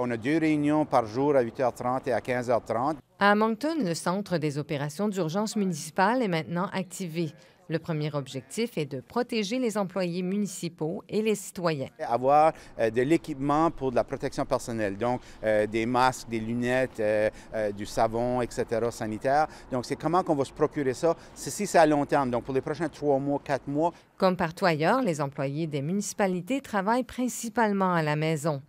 On a deux réunions par jour à 8h30 et à 15h30. À Moncton, le centre des opérations d'urgence municipale est maintenant activé. Le premier objectif est de protéger les employés municipaux et les citoyens. Avoir euh, de l'équipement pour de la protection personnelle, donc euh, des masques, des lunettes, euh, du savon, etc., sanitaire. Donc, c'est comment qu'on va se procurer ça. Ceci, c'est à long terme, donc pour les prochains trois mois, quatre mois. Comme partout ailleurs, les employés des municipalités travaillent principalement à la maison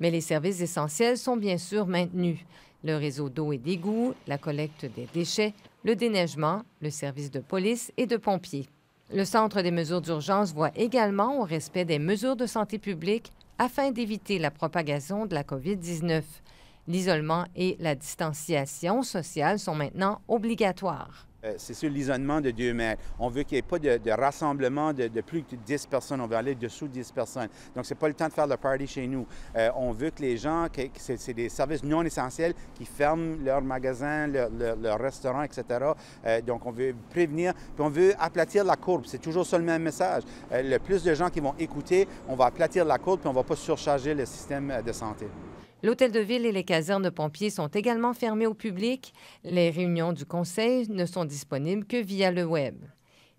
mais les services essentiels sont bien sûr maintenus. Le réseau d'eau et d'égouts, la collecte des déchets, le déneigement, le service de police et de pompiers. Le Centre des mesures d'urgence voit également au respect des mesures de santé publique afin d'éviter la propagation de la COVID-19. L'isolement et la distanciation sociale sont maintenant obligatoires. Euh, c'est sur l'isolement de 2 mètres. On veut qu'il n'y ait pas de, rassemblement de, plus de 10 personnes. On veut aller dessous de 10 personnes. Donc, ce n'est pas le temps de faire le party chez nous. Euh, on veut que les gens, c'est, des services non essentiels qui ferment leurs magasins, leurs restaurants, etc. Euh, donc, on veut prévenir. Puis, on veut aplatir la courbe. C'est toujours le même message. le plus de gens qui vont écouter, on va aplatir la courbe, puis on va pas surcharger le système de santé. L'hôtel de ville et les casernes de pompiers sont également fermés au public. Les réunions du conseil ne sont disponibles que via le web.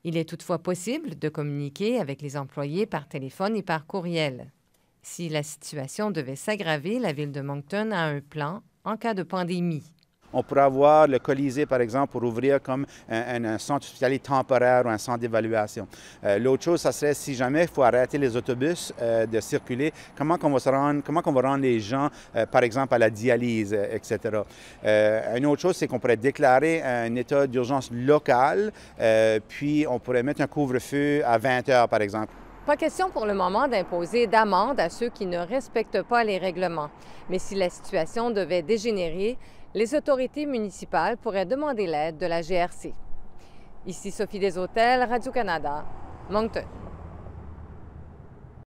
Il est toutefois possible de communiquer avec les employés par téléphone et par courriel. Si la situation devait s'aggraver, la ville de Moncton a un plan en cas de pandémie. On pourrait avoir le Colisée, par exemple, pour ouvrir comme un, centre temporaire ou un centre d'évaluation. Euh, l'autre chose, ça serait si jamais il faut arrêter les autobus euh, de circuler, comment on va se rendre, comment va rendre les gens, euh, par exemple, à la dialyse, etc. une autre chose, c'est qu'on pourrait déclarer un état d'urgence local, puis on pourrait mettre un couvre-feu à 20 heures, par exemple. Pas question pour le moment d'imposer d'amende à ceux qui ne respectent pas les règlements. Mais si la situation devait dégénérer, les autorités municipales pourraient demander l'aide de la GRC. Ici Sophie Deshôtels, Radio-Canada, Moncton.